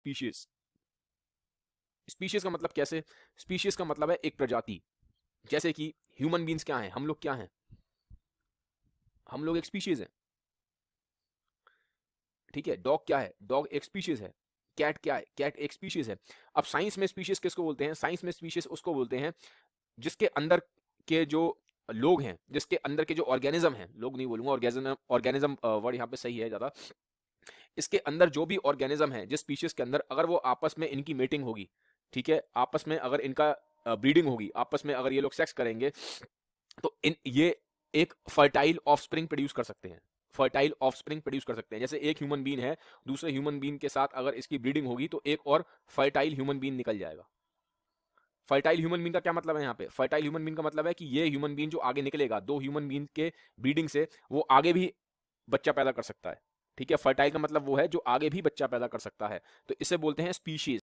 species species का मतलब कैसे स्पीशीज का मतलब है एक प्रजाति जैसे कि ह्यूमन बींग्स क्या हैं हम लोग क्या हैं हम लोग एक स्पीशीज हैं ठीक है डॉग क्या है डॉग एक स्पीशीज है कैट क्या है कैट एक स्पीशीज है अब साइंस में स्पीशीज किसको बोलते हैं साइंस में स्पीशीज उसको बोलते हैं जिसके अंदर के जो लोग हैं जिसके अंदर के जो ऑर्गेनिज्म हैं लोग नहीं बोलूंगा ऑर्गेनिज्म ऑर्गेनिज्म वर्ड यहाँ पे सही है ज़्यादा इसके अंदर जो भी ऑर्गेनिज्म है जिस स्पीशीज के अंदर अगर वो आपस में इनकी मीटिंग होगी ठीक है आपस में अगर इनका ब्रीडिंग होगी आपस में अगर ये लोग सेक्स करेंगे तो इन ये एक फर्टाइल स्प्रिंग प्रोड्यूस कर सकते हैं फर्टाइल स्प्रिंग प्रोड्यूस कर सकते हैं जैसे एक ह्यूमन बीन है दूसरे ह्यूमन बीन के साथ अगर इसकी ब्रीडिंग होगी तो एक और फर्टाइल ह्यूमन बीन निकल जाएगा फर्टाइल ह्यूमन बीन का क्या मतलब है यहाँ पे फर्टाइल ह्यूमन बीन का मतलब है कि ये ह्यूमन बीन जो आगे निकलेगा दो ह्यूमन बीन के ब्रीडिंग से वो आगे भी बच्चा पैदा कर सकता है ठीक है फर्टाइल का मतलब वो है जो आगे भी बच्चा पैदा कर सकता है तो इसे बोलते हैं स्पीशीज